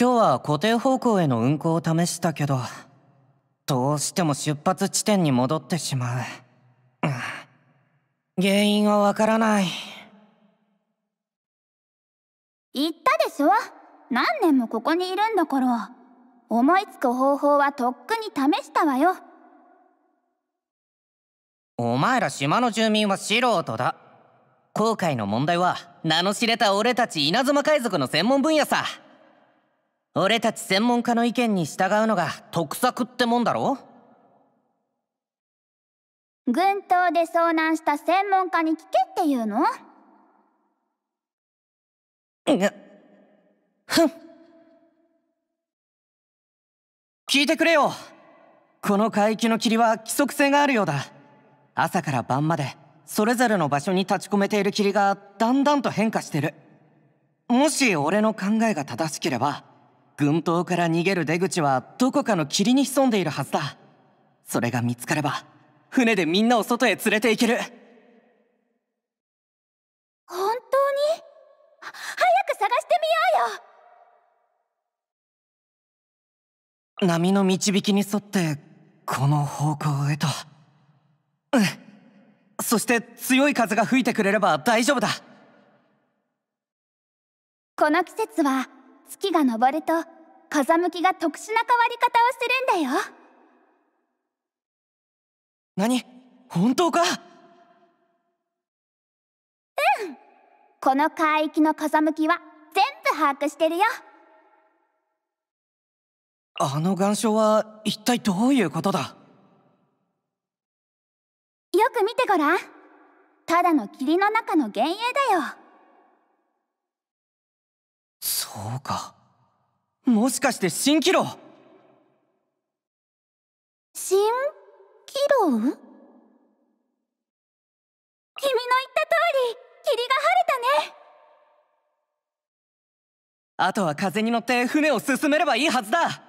今日は固定方向への運行を試したけど、どうしても出発地点に戻ってしまう。原因はわからない。言ったでしょ何年もここにいるんだから。思いつく方法はとっくに試したわよ。お前ら島の住民は素人だ。後悔の問題は名の知れた俺たち稲妻海賊の専門分野さ。俺たち専門家の意見に従うのが得策ってもんだろ軍島で遭難した専門家に聞けっていうのふん聞いてくれよこの海域の霧は規則性があるようだ朝から晩までそれぞれの場所に立ち込めている霧がだんだんと変化してるもし俺の考えが正しければ軍刀から逃げる出口はどこかの霧に潜んでいるはずだそれが見つかれば船でみんなを外へ連れて行ける本当に早く探してみようよ波の導きに沿ってこの方向へとうんそして強い風が吹いてくれれば大丈夫だこの季節は月が昇ると風向きが特殊な変わり方をするんだよ何本当かうんこの海域の風向きは全部把握してるよあの岩礁は一体どういうことだよく見てごらんただの霧の中の幻影だよそうかもしかして蜃気楼蜃気楼君の言った通り霧が晴れたねあとは風に乗って船を進めればいいはずだ